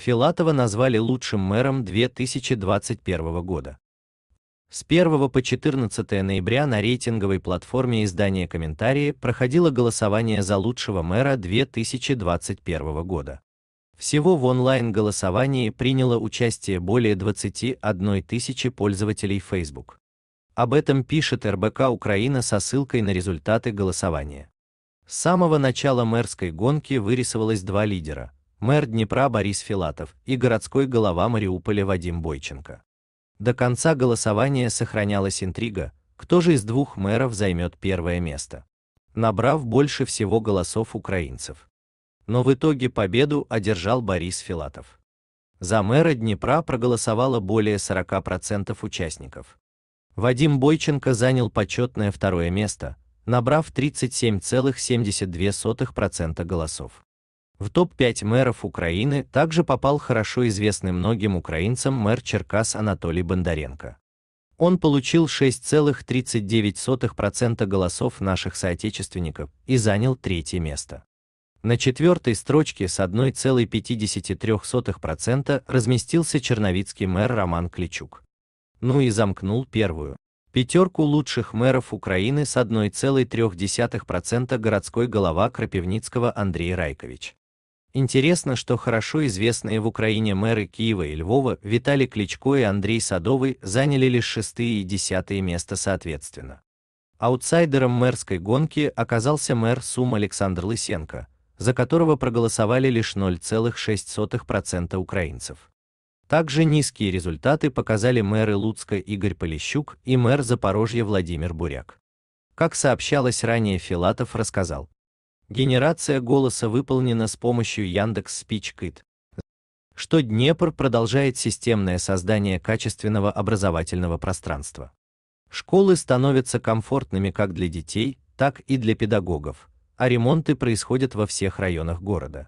Филатова назвали лучшим мэром 2021 года. С 1 по 14 ноября на рейтинговой платформе издания «Комментарии» проходило голосование за лучшего мэра 2021 года. Всего в онлайн-голосовании приняло участие более 21 тысячи пользователей Facebook. Об этом пишет РБК Украина со ссылкой на результаты голосования. С самого начала мэрской гонки вырисовалось два лидера – мэр Днепра Борис Филатов и городской голова Мариуполя Вадим Бойченко. До конца голосования сохранялась интрига, кто же из двух мэров займет первое место, набрав больше всего голосов украинцев. Но в итоге победу одержал Борис Филатов. За мэра Днепра проголосовало более 40% участников. Вадим Бойченко занял почетное второе место, набрав 37,72% голосов. В топ-5 мэров Украины также попал хорошо известный многим украинцам мэр Черкас Анатолий Бондаренко. Он получил 6,39% голосов наших соотечественников и занял третье место. На четвертой строчке с 1,53% разместился черновицкий мэр Роман Кличук. Ну и замкнул первую пятерку лучших мэров Украины с 1,3% городской голова Крапивницкого Андрей Райкович. Интересно, что хорошо известные в Украине мэры Киева и Львова Виталий Кличко и Андрей Садовый заняли лишь шестые и десятые места соответственно. Аутсайдером мэрской гонки оказался мэр Сум Александр Лысенко, за которого проголосовали лишь 0,6% украинцев. Также низкие результаты показали мэры Луцка Игорь Полищук и мэр Запорожья Владимир Буряк. Как сообщалось ранее, Филатов рассказал, Генерация голоса выполнена с помощью Яндекс SpeechKit, что Днепр продолжает системное создание качественного образовательного пространства. Школы становятся комфортными как для детей, так и для педагогов, а ремонты происходят во всех районах города.